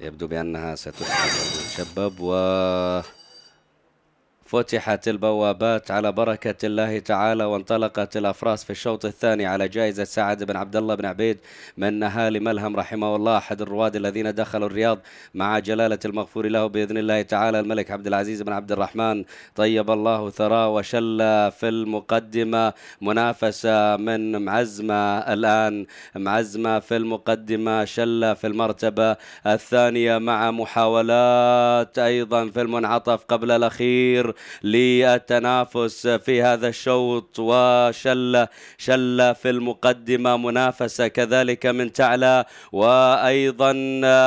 يبدو بأنها ستسحب الشباب و فتحت البوابات على بركة الله تعالى وانطلقت الأفراس في الشوط الثاني على جائزة سعد بن عبد الله بن عبيد من نهالي ملهم رحمه الله أحد الرواد الذين دخلوا الرياض مع جلالة المغفور له بإذن الله تعالى الملك عبد العزيز بن عبد الرحمن طيب الله ثراه وشل في المقدمة منافسة من معزمة الآن معزمة في المقدمة شل في المرتبة الثانية مع محاولات أيضا في المنعطف قبل الأخير للتنافس في هذا الشوط وشل شل في المقدمة منافسة كذلك من تعلى وأيضا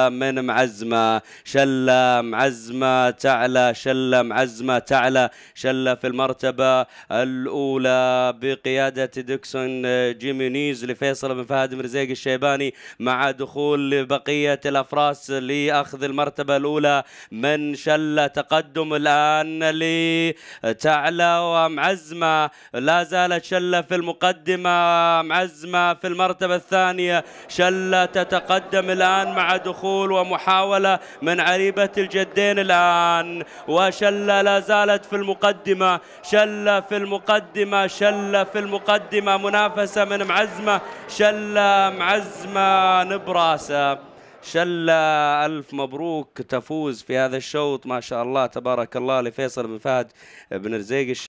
من معزمة شل معزمة تعلى شل معزمة تعلى شل في المرتبة الأولى بقيادة ديكسون جيمينيز لفيصل بن فهد مرزيق الشيباني مع دخول بقية الأفراس لأخذ المرتبة الأولى من شل تقدم الآن لي تعلى ومعزمة لا زالت شلة في المقدمة معزمة في المرتبة الثانية شلة تتقدم الآن مع دخول ومحاولة من عريبة الجدين الآن وشلة لا زالت في المقدمة شلة في المقدمة شلة في المقدمة منافسة من معزمة شلة معزمة نبراسة شلة ألف مبروك تفوز في هذا الشوط ما شاء الله تبارك الله لفيصل بن فهد بن رزيق